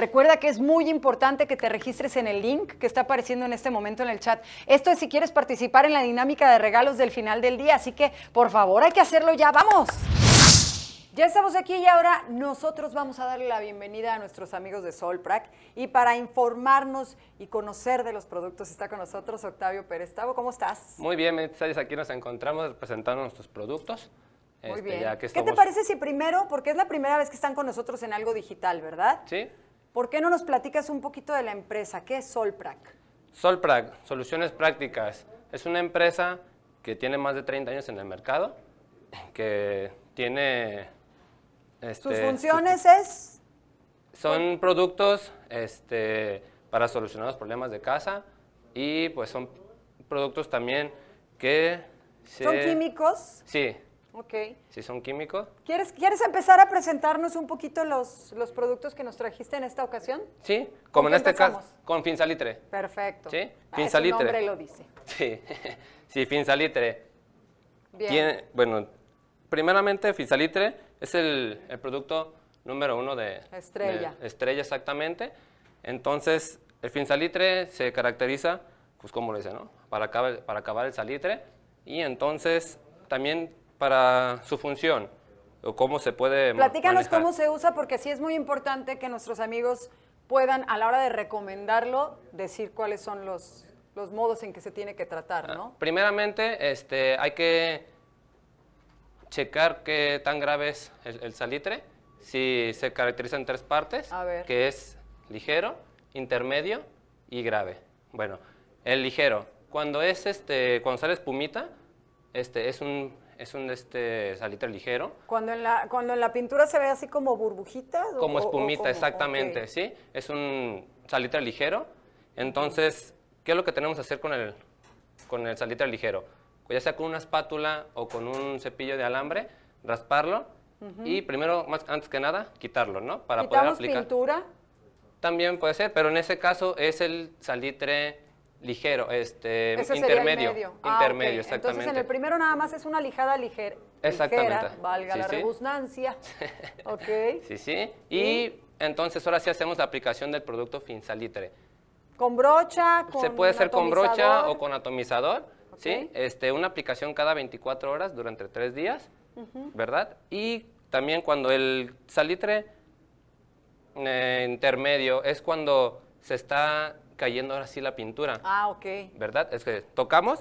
Recuerda que es muy importante que te registres en el link que está apareciendo en este momento en el chat. Esto es si quieres participar en la dinámica de regalos del final del día, así que por favor hay que hacerlo ya, vamos. Ya estamos aquí y ahora nosotros vamos a darle la bienvenida a nuestros amigos de Solprac y para informarnos y conocer de los productos está con nosotros Octavio Pérez. ¿cómo estás? Muy bien, aquí nos encontramos presentando nuestros productos. Muy este, bien. ¿Qué te parece si primero, porque es la primera vez que están con nosotros en algo digital, ¿verdad? Sí. ¿Por qué no nos platicas un poquito de la empresa? ¿Qué es Solprac? Solprac, Soluciones Prácticas, es una empresa que tiene más de 30 años en el mercado, que tiene... Este, ¿Sus funciones es? Son productos este, para solucionar los problemas de casa y pues son productos también que... ¿Son químicos? Sí, Ok. Si son químicos. ¿Quieres, ¿Quieres empezar a presentarnos un poquito los, los productos que nos trajiste en esta ocasión? Sí, como en este caso, con finsalitre. Perfecto. ¿Sí? Ah, el nombre lo dice. Sí, sí finsalitre. Bien. bueno, primeramente finsalitre es el, producto número uno de... Estrella. estrella, exactamente. Entonces, el finsalitre se caracteriza, pues como lo dice, ¿no? Para para acabar el salitre. Y entonces, también para su función? ¿O cómo se puede Platícanos cómo se usa, porque sí es muy importante que nuestros amigos puedan, a la hora de recomendarlo, decir cuáles son los, modos en que se tiene que tratar, ah, ¿no? Primeramente, este, hay que checar qué tan grave es el, salitre. Si se caracteriza en tres partes, que es ligero, intermedio y grave. Bueno, el ligero, cuando es este, cuando sale espumita, este, es un es un este salitre ligero. Cuando en la, cuando la pintura se ve así como burbujitas. Como espumita, exactamente, sí. Es un salitre ligero. Entonces, ¿qué es lo que tenemos que hacer con el, con el salitre ligero? Ya sea con una espátula o con un cepillo de alambre, rasparlo y primero, más, antes que nada, quitarlo, ¿no? Para poder aplicar. pintura? También puede ser, pero en ese caso es el salitre Ligero, este, intermedio. Ah, intermedio, exactamente. Entonces, en el primero nada más es una lijada ligera. Exactamente. valga la sí. ok. Sí, sí. Y, entonces ahora sí hacemos la aplicación del producto fin salitre. ¿Con brocha? Se puede hacer con brocha o con atomizador. ¿sí? Este, una aplicación cada 24 horas durante tres días, ¿verdad? Y también cuando el salitre eh, intermedio es cuando se está cayendo ahora sí la pintura. Ah, ok. ¿Verdad? Es que tocamos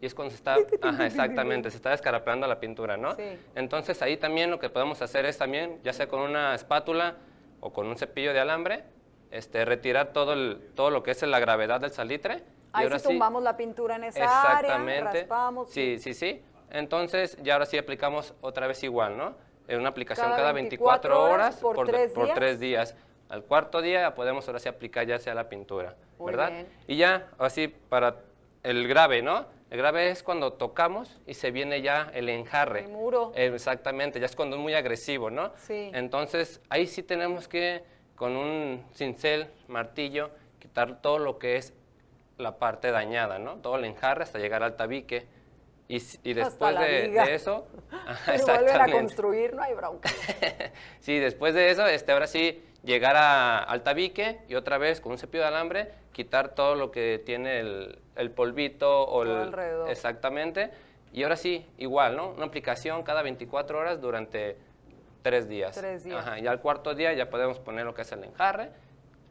y es cuando se está, ajá, exactamente, se está descarapelando la pintura, ¿no? Sí. Entonces ahí también lo que podemos hacer es también, ya sea con una espátula o con un cepillo de alambre, este, retirar todo, el, todo lo que es la gravedad del salitre. Ahí sí tumbamos la pintura en esa exactamente, área, exactamente Sí, sí, sí. Entonces ya ahora sí aplicamos otra vez igual, ¿no? En una aplicación cada, 24, horas por, por, tres, por tres días. Al cuarto día podemos ahora sí aplicar ya sea la pintura, ¿verdad? Y ya, así para el grave, ¿no? El grave es cuando tocamos y se viene ya el enjarre. El muro. Exactamente, ya es cuando es muy agresivo, ¿no? Sí. Entonces, ahí sí tenemos que, con un cincel, martillo, quitar todo lo que es la parte dañada, ¿no? Todo el enjarre hasta llegar al tabique. Y, después de, eso... Y a construir, no hay bronca. sí, después de eso, este, ahora sí llegar al tabique y otra vez con un cepillo de alambre quitar todo lo que tiene el, polvito o el... Alrededor. Exactamente. Y ahora sí, igual, ¿no? Una aplicación cada 24 horas durante tres días. Tres días. y al cuarto día ya podemos poner lo que es el enjarre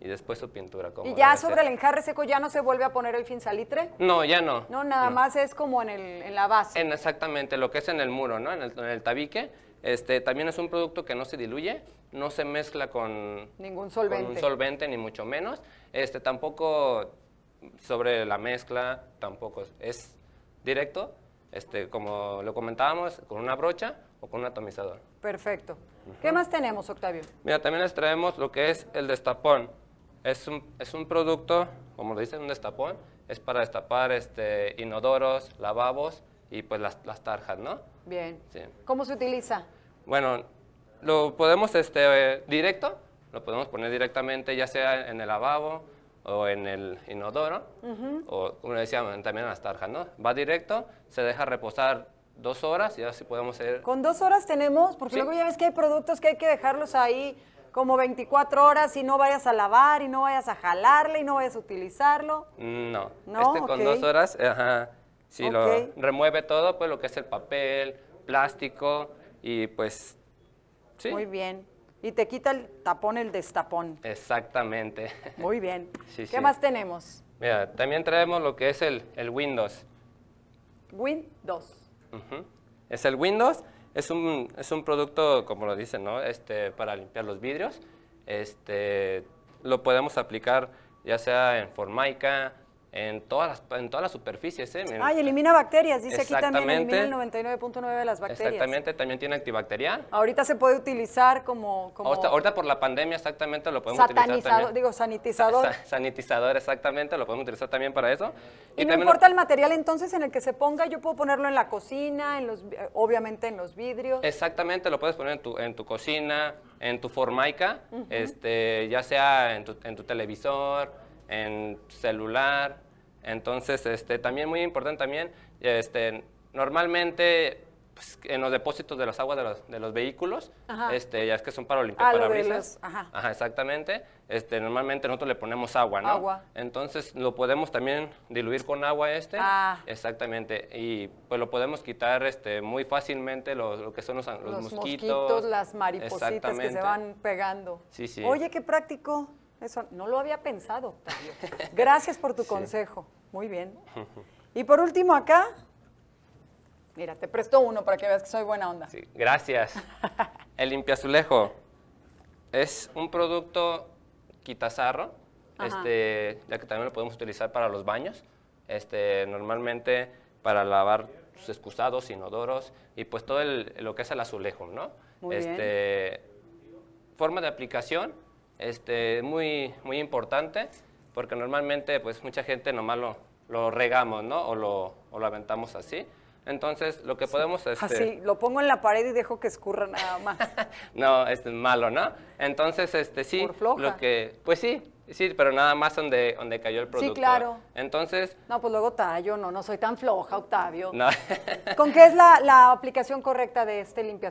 y después su pintura. Como ¿Y ya sobre el enjarre seco ya no se vuelve a poner el fin salitre? No, ya no. No, nada más es como en, la base. En exactamente, lo que es en el muro, ¿no? En el, en el tabique. Este, también es un producto que no se diluye, no se mezcla con ningún solvente, solvente ni mucho menos. Este tampoco sobre la mezcla tampoco es directo, este como lo comentábamos con una brocha o con un atomizador. Perfecto. ¿Qué más tenemos, Octavio? Mira, también les traemos lo que es el destapón. Es un, producto, como lo dicen, un destapón, es para destapar este, inodoros, lavabos y pues las, las tarjas, ¿no? Bien. Sí. ¿Cómo se utiliza? Bueno, lo podemos este, directo, lo podemos poner directamente ya sea en el lavabo o en el inodoro, o como decíamos, también en las tarjas, ¿no? Va directo, se deja reposar dos horas y así podemos hacer ¿Con dos horas tenemos? Porque luego ya ves que hay productos que hay que dejarlos ahí como 24 horas y no vayas a lavar y no vayas a jalarle y no vayas a utilizarlo. No, ¿No? este con dos horas, ajá, si lo remueve todo, pues lo que es el papel, plástico y pues muy bien. Y te quita el tapón, el destapón. Exactamente. Muy bien. ¿Qué más tenemos? Mira, también traemos lo que es el, el Windows. Windows. Es el Windows. Es un, producto, como lo dicen, ¿no? Este, para limpiar los vidrios. Este, lo podemos aplicar ya sea en Formica, en todas las, en todas las superficies. ¿eh? Ah, y elimina bacterias, dice aquí también, elimina el 99.9 de las bacterias. Exactamente, también tiene antibacterial. Ahorita se puede utilizar como... como ahorita, por la pandemia exactamente lo podemos utilizar también. digo, sanitizador. sanitizador, exactamente, lo podemos utilizar también para eso. Y, no importa el material entonces en el que se ponga, yo puedo ponerlo en la cocina, en los, obviamente en los vidrios. Exactamente, lo puedes poner en tu, en tu cocina, en tu formaica, este, ya sea en tu, en tu televisor, en tu celular, entonces, este, también muy importante también, este, normalmente pues, en los depósitos de las aguas de los, de los vehículos, este, ya es que son para limpiar ajá. exactamente. Este, normalmente nosotros le ponemos agua, ¿no? Agua. Entonces lo podemos también diluir con agua este. Ah. Exactamente. Y pues lo podemos quitar este, muy fácilmente lo, lo que son los, los, los mosquitos, mosquitos. las maripositas que se van pegando. Sí, sí. Oye, qué práctico. Eso no lo había pensado, Gracias por tu consejo. Muy bien. Y por último, acá. Mira, te presto uno para que veas que soy buena onda. gracias. El limpiazulejo es un producto quitasarro, este, ya que también lo podemos utilizar para los baños. Este, normalmente para lavar sus excusados, inodoros y pues todo lo que es el azulejo, ¿no? Muy este, bien. Forma de aplicación este, muy, muy importante, porque normalmente pues mucha gente nomás lo, lo regamos, ¿no? O lo, o aventamos así. Entonces, lo que podemos... Ah, este, así, lo pongo en la pared y dejo que escurra nada más. no, es malo, ¿no? Entonces, este, sí, Por floja. lo que... Pues sí, sí, pero nada más donde, donde cayó el producto. Sí, claro. Entonces... No, pues luego tallo, no, no soy tan floja, Octavio. ¿Con qué es la, aplicación correcta de este limpia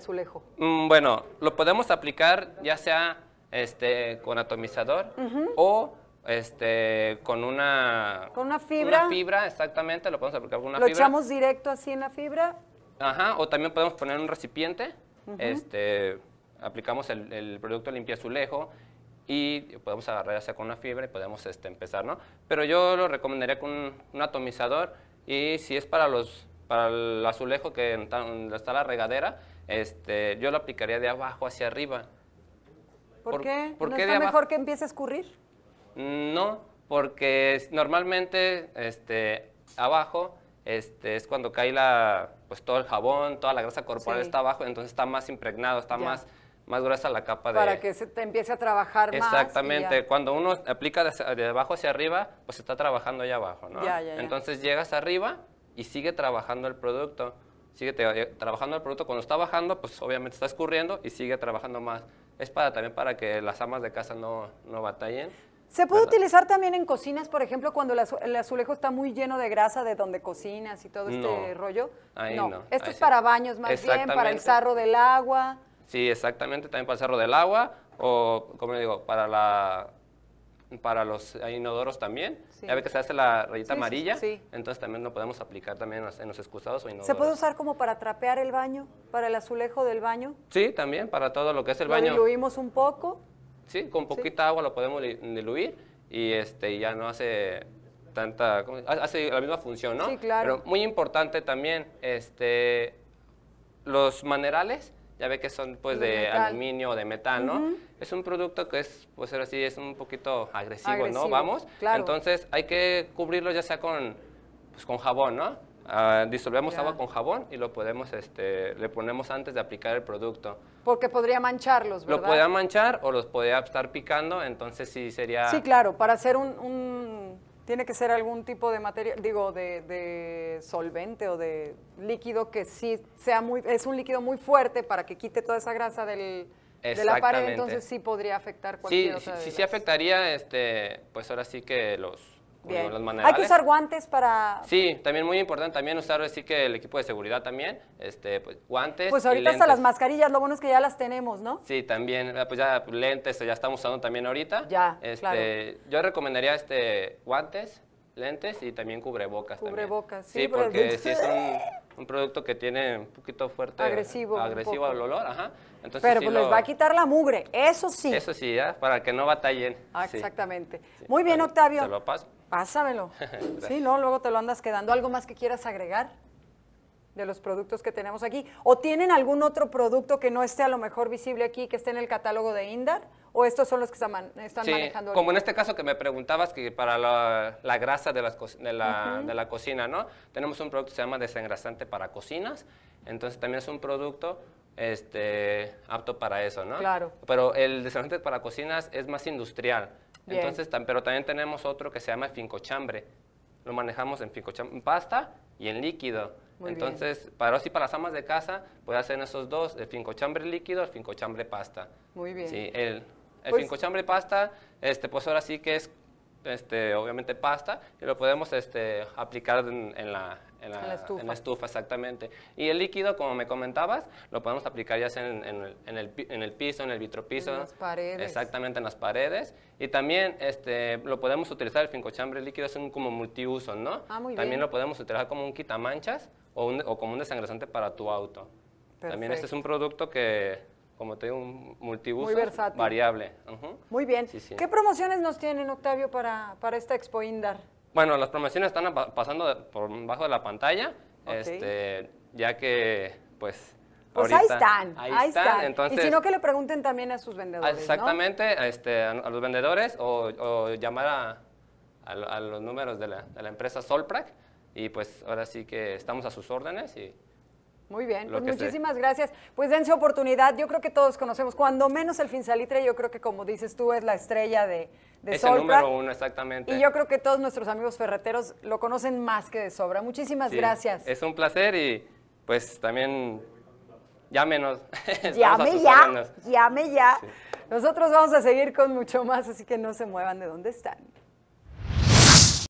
mm, bueno, lo podemos aplicar ya sea este, con atomizador o este, con una... fibra. fibra, exactamente, lo podemos aplicar con una fibra. ¿Lo echamos directo así en la fibra? Ajá, o también podemos poner un recipiente, este, aplicamos el, producto limpia azulejo y podemos agarrar ya con una fibra y podemos este, empezar, ¿no? Pero yo lo recomendaría con un, un atomizador y si es para los para el azulejo que está la regadera, este, yo lo aplicaría de abajo hacia arriba ¿Por, qué? ¿Por ¿No qué está mejor que empiece a escurrir? No, porque normalmente este, abajo este, es cuando cae la, pues, todo el jabón, toda la grasa corporal está abajo, entonces está más impregnado, está más más gruesa la capa de... Para que se te empiece a trabajar más. Exactamente. Cuando uno aplica de, abajo hacia arriba, pues está trabajando allá abajo, ¿no? Entonces llegas arriba y sigue trabajando el producto. Sigue eh, trabajando el producto. Cuando está bajando, pues obviamente está escurriendo y sigue trabajando más es para también para que las amas de casa no, no batallen. ¿Se puede utilizar también en cocinas, por ejemplo, cuando el azulejo está muy lleno de grasa de donde cocinas y todo este rollo? no. no Esto es para baños más bien, para el sarro del agua. Sí, exactamente, también para el sarro del agua o, como digo, para la, para los eh, inodoros también. Ya ve que se hace la rayita amarilla, entonces también lo podemos aplicar también en los, excusados o inodoros. ¿Se puede usar como para trapear el baño, para el azulejo del baño? Sí, también para todo lo que es el lo baño. diluimos un poco? Sí, con poquita agua lo podemos diluir y este ya no hace tanta hace la misma función, ¿no? Sí, claro. Pero muy importante también este los manerales ya ve que son pues de, aluminio o de metal, ¿no? Es un producto que es, pues ahora sí, es un poquito agresivo, ¿no? Vamos. Claro. Entonces hay que cubrirlo ya sea con, pues, con jabón, ¿no? Ah, disolvemos agua con jabón y lo podemos, este, le ponemos antes de aplicar el producto. Porque podría mancharlos, ¿verdad? Lo podría manchar o los podría estar picando, entonces sí sería... Sí, claro, para hacer un tiene que ser algún tipo de materia, digo, de, solvente o de líquido que sí sea muy, es un líquido muy fuerte para que quite toda esa grasa del, de la pared, entonces sí podría afectar cualquier cosa Sí, sí, sí afectaría, este, pues ahora sí que los, hay que usar guantes para... Sí, también muy importante también usar, decir que el equipo de seguridad también, este, pues, guantes Pues ahorita hasta las mascarillas, lo bueno es que ya las tenemos, ¿no? Sí, también, ah, pues ya lentes ya estamos usando también ahorita. Ya, este, Yo recomendaría este, guantes, lentes y también cubrebocas. Cubrebocas, sí. Porque, es un, producto que tiene un poquito fuerte. Agresivo. Agresivo al olor, ajá. Entonces, Pero pues va a quitar la mugre, eso sí. Eso sí, para que no batallen. Ah, exactamente. Muy bien, Octavio. Se lo paso. Pásamelo. sí, no, luego te lo andas quedando. ¿Algo más que quieras agregar de los productos que tenemos aquí? ¿O tienen algún otro producto que no esté a lo mejor visible aquí, que esté en el catálogo de Indar? ¿O estos son los que están, están sí, manejando? Como en este caso que me preguntabas que para la, grasa de, la, cocina, ¿no? Tenemos un producto que se llama desengrasante para cocinas. Entonces también es un producto este, apto para eso, ¿no? Claro. Pero el desengrasante para cocinas es más industrial. Entonces, pero también tenemos otro que se llama fincochambre. Lo manejamos en fincochambre, pasta y en líquido. Entonces, para sí, para las amas de casa, puede hacer esos dos, el fincochambre líquido, el fincochambre pasta. Muy bien. el, pues fincochambre pasta, este, pues ahora sí que es, este, obviamente pasta, y lo podemos este, aplicar en la, en la, estufa. en la, estufa. exactamente. Y el líquido, como me comentabas, lo podemos aplicar ya en, el, en, el, piso, en el vitropiso. En las paredes. Exactamente, en las paredes. Y también este, lo podemos utilizar, el fincochambre líquido es un como multiuso, ¿no? Ah, muy también lo podemos utilizar como un quitamanchas o, un, o como un desangresante para tu auto. Perfecto. También este es un producto que, como te digo, un multiuso variable. versátil. Variable. Muy bien. ¿Qué promociones nos tienen, Octavio, para, para esta Expo Indar? Bueno, las promociones están pasando por bajo de la pantalla, este, ya que pues pues ahorita, ahí están, ahí, están. Entonces, y si no, que le pregunten también a sus vendedores. Exactamente, este, a, los vendedores o, o llamar a, los números de la, de la empresa Solprac. Y pues ahora sí que estamos a sus órdenes y muy bien, pues muchísimas gracias. Pues dense oportunidad, yo creo que todos conocemos, cuando menos el Salitre yo creo que como dices tú, es la estrella de, de es el número uno, exactamente. Y yo creo que todos nuestros amigos ferreteros lo conocen más que de sobra. Muchísimas gracias. Es un placer y pues también llámenos. Llame ya, llame ya. Nosotros vamos a seguir con mucho más, así que no se muevan de donde están.